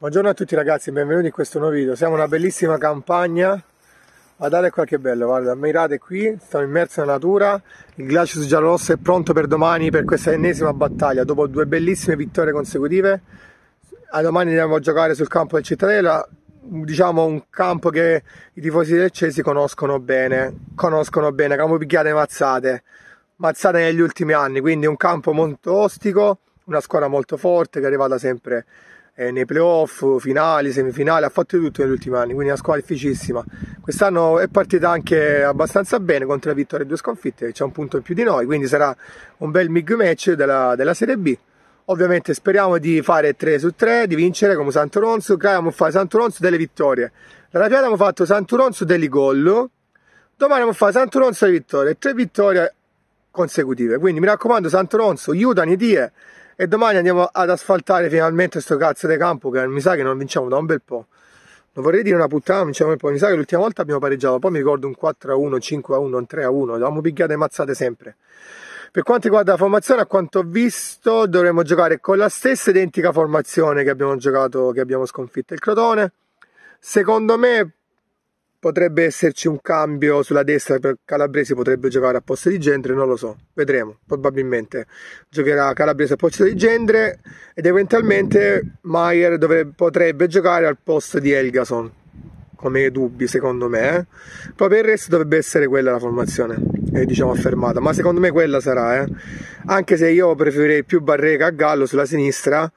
Buongiorno a tutti ragazzi, benvenuti in questo nuovo video. Siamo in una bellissima campagna, guardate qua che bello, guarda, ammirate qui, stiamo immersi nella natura, il Glacius Giallorosso è pronto per domani per questa ennesima battaglia, dopo due bellissime vittorie consecutive. A domani andiamo a giocare sul campo del Cittadella, diciamo un campo che i tifosi del Cesi conoscono bene, conoscono bene, campo picchiate e mazzate, mazzate negli ultimi anni, quindi un campo molto ostico, una squadra molto forte che è arrivata sempre eh, nei playoff, finali, semifinali, ha fatto di tutto negli ultimi anni, quindi è una squadra difficilissima. Quest'anno è partita anche abbastanza bene con tre vittorie e due sconfitte, c'è un punto in più di noi, quindi sarà un bel big match della, della Serie B. Ovviamente speriamo di fare 3 su 3, di vincere come Santoronzo, Craiamo abbiamo fatto Santoronzo delle vittorie. La Rapiata abbiamo fatto Santoronzo degli gol, domani abbiamo fatto Santoronzo delle vittorie, tre vittorie consecutive. Quindi mi raccomando Santoronzo, aiutami die e domani andiamo ad asfaltare finalmente sto cazzo di campo che mi sa che non vinciamo da un bel po' non vorrei dire una puttana, vinciamo un po', mi sa che l'ultima volta abbiamo pareggiato, poi mi ricordo un 4-1, un 5-1, un 3-1, avevamo picchiate e mazzate sempre. Per quanto riguarda la formazione, a quanto ho visto, dovremmo giocare con la stessa identica formazione che abbiamo giocato, che abbiamo sconfitto il Crotone. Secondo me potrebbe esserci un cambio sulla destra per Calabrese potrebbe giocare a posto di Gendre non lo so vedremo probabilmente giocherà Calabrese a posto di Gendre ed eventualmente Maier dovrebbe, potrebbe giocare al posto di Elgason come dubbi secondo me eh. poi per il resto dovrebbe essere quella la formazione eh, diciamo affermata ma secondo me quella sarà eh. anche se io preferirei più Barrega a Gallo sulla sinistra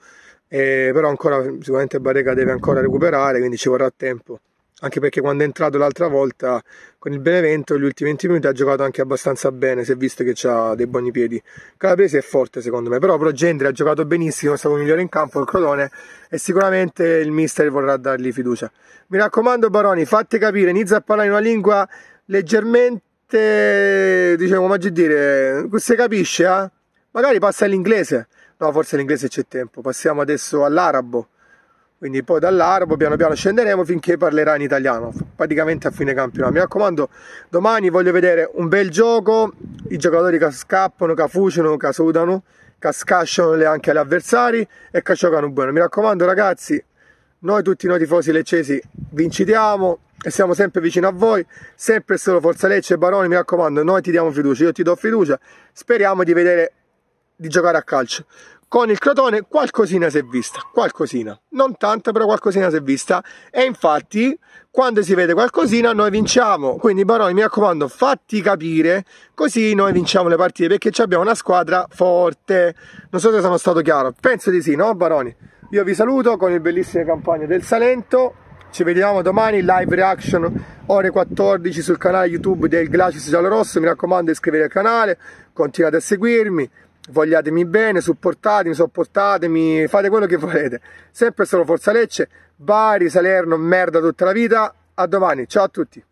eh, però ancora sicuramente Barrega deve ancora recuperare quindi ci vorrà tempo anche perché quando è entrato l'altra volta con il Benevento gli ultimi 20 minuti ha giocato anche abbastanza bene, si è visto che ha dei buoni piedi. Calabrese è forte secondo me, però Progendri ha giocato benissimo, è stato migliore in campo il Crotone e sicuramente il mister vorrà dargli fiducia. Mi raccomando Baroni, fate capire, inizia a parlare in una lingua leggermente, diciamo, come dire, se capisce, eh? magari passa all'inglese. No, forse l'inglese c'è tempo. Passiamo adesso all'arabo quindi poi dall'arabo piano piano scenderemo finché parlerà in italiano praticamente a fine campionato mi raccomando domani voglio vedere un bel gioco i giocatori che scappano che fuciano che sudano che scasciano anche agli avversari e che giocano buono mi raccomando ragazzi noi tutti noi tifosi leccesi vincitiamo e siamo sempre vicino a voi, sempre solo Forza Lecce e Baroni, mi raccomando, noi ti diamo fiducia, io ti do fiducia, speriamo di vedere, di giocare a calcio con il Crotone qualcosina si è vista, qualcosina, non tanto però qualcosina si è vista e infatti quando si vede qualcosina noi vinciamo, quindi Baroni mi raccomando fatti capire così noi vinciamo le partite perché abbiamo una squadra forte, non so se sono stato chiaro, penso di sì, no Baroni? Io vi saluto con il bellissime campagne del Salento, ci vediamo domani live reaction ore 14 sul canale YouTube del Glacis Giallo Rosso, mi raccomando iscrivetevi al canale, continuate a seguirmi, vogliatemi bene, supportatemi, sopportatemi, fate quello che volete. Sempre solo Forza Lecce, Bari, Salerno, merda tutta la vita. A domani, ciao a tutti.